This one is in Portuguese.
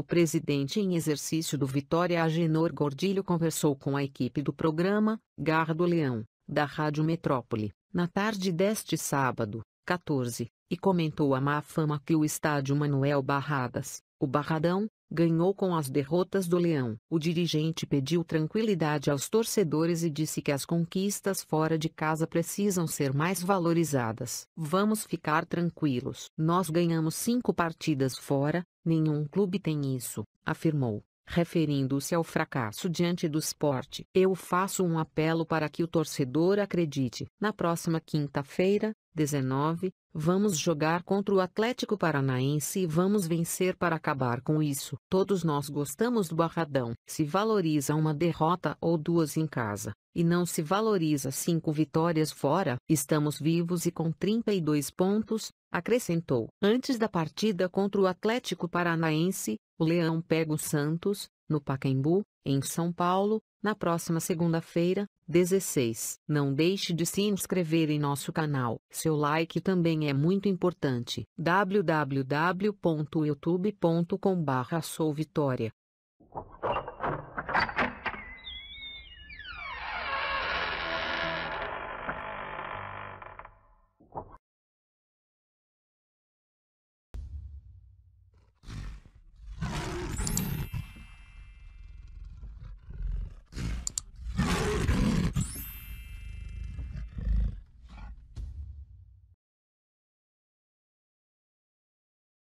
O presidente em exercício do Vitória Agenor Gordilho conversou com a equipe do programa, Garra do Leão, da Rádio Metrópole, na tarde deste sábado, 14, e comentou a má fama que o estádio Manuel Barradas, o Barradão, ganhou com as derrotas do Leão. O dirigente pediu tranquilidade aos torcedores e disse que as conquistas fora de casa precisam ser mais valorizadas. Vamos ficar tranquilos. Nós ganhamos cinco partidas fora, nenhum clube tem isso, afirmou referindo-se ao fracasso diante do esporte. Eu faço um apelo para que o torcedor acredite. Na próxima quinta-feira, 19, vamos jogar contra o Atlético Paranaense e vamos vencer para acabar com isso. Todos nós gostamos do Barradão. Se valoriza uma derrota ou duas em casa, e não se valoriza cinco vitórias fora. Estamos vivos e com 32 pontos, Acrescentou: Antes da partida contra o Atlético Paranaense, o Leão pega o Santos, no Pacaembu, em São Paulo, na próxima segunda-feira, 16. Não deixe de se inscrever em nosso canal. Seu like também é muito importante. wwwyoutubecom Vitória